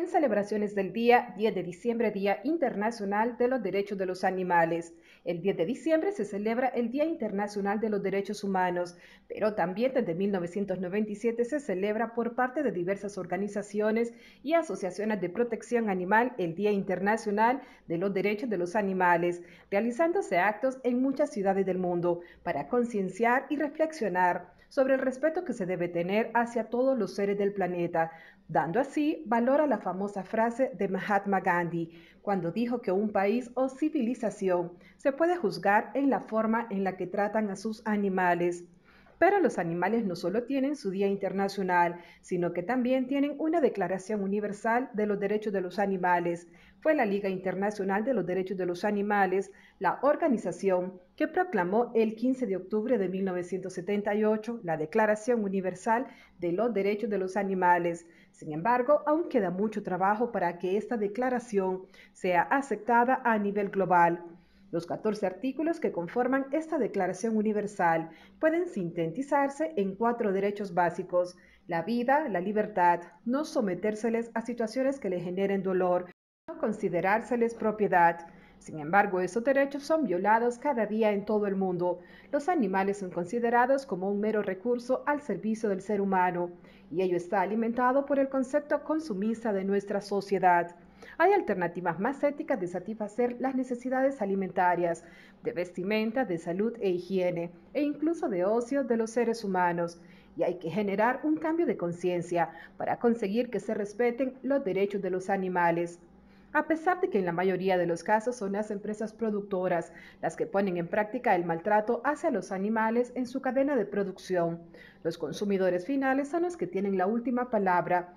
en celebraciones del día 10 de diciembre, Día Internacional de los Derechos de los Animales. El 10 de diciembre se celebra el Día Internacional de los Derechos Humanos, pero también desde 1997 se celebra por parte de diversas organizaciones y asociaciones de protección animal el Día Internacional de los Derechos de los Animales, realizándose actos en muchas ciudades del mundo para concienciar y reflexionar sobre el respeto que se debe tener hacia todos los seres del planeta, dando así valor a la famosa frase de Mahatma Gandhi, cuando dijo que un país o civilización se puede juzgar en la forma en la que tratan a sus animales. Pero los animales no solo tienen su Día Internacional, sino que también tienen una Declaración Universal de los Derechos de los Animales. Fue la Liga Internacional de los Derechos de los Animales, la organización que proclamó el 15 de octubre de 1978 la Declaración Universal de los Derechos de los Animales. Sin embargo, aún queda mucho trabajo para que esta declaración sea aceptada a nivel global. Los 14 artículos que conforman esta Declaración Universal pueden sintetizarse en cuatro derechos básicos, la vida, la libertad, no sometérseles a situaciones que le generen dolor, no considerárseles propiedad. Sin embargo, esos derechos son violados cada día en todo el mundo. Los animales son considerados como un mero recurso al servicio del ser humano, y ello está alimentado por el concepto consumista de nuestra sociedad hay alternativas más éticas de satisfacer las necesidades alimentarias, de vestimenta, de salud e higiene, e incluso de ocio de los seres humanos. Y hay que generar un cambio de conciencia para conseguir que se respeten los derechos de los animales. A pesar de que en la mayoría de los casos son las empresas productoras las que ponen en práctica el maltrato hacia los animales en su cadena de producción, los consumidores finales son los que tienen la última palabra,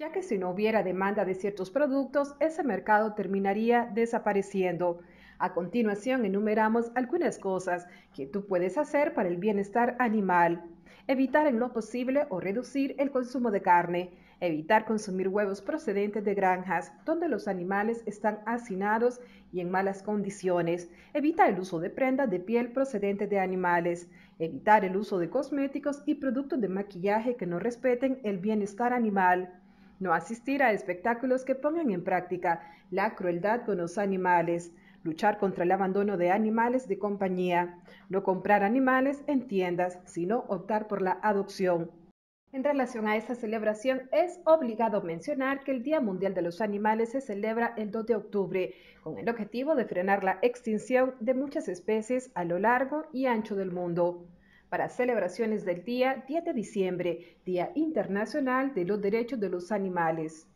ya que si no hubiera demanda de ciertos productos, ese mercado terminaría desapareciendo. A continuación enumeramos algunas cosas que tú puedes hacer para el bienestar animal. Evitar en lo posible o reducir el consumo de carne. Evitar consumir huevos procedentes de granjas donde los animales están hacinados y en malas condiciones. Evita el uso de prendas de piel procedentes de animales. Evitar el uso de cosméticos y productos de maquillaje que no respeten el bienestar animal no asistir a espectáculos que pongan en práctica la crueldad con los animales, luchar contra el abandono de animales de compañía, no comprar animales en tiendas, sino optar por la adopción. En relación a esta celebración, es obligado mencionar que el Día Mundial de los Animales se celebra el 2 de octubre, con el objetivo de frenar la extinción de muchas especies a lo largo y ancho del mundo para celebraciones del día 10 de diciembre, Día Internacional de los Derechos de los Animales.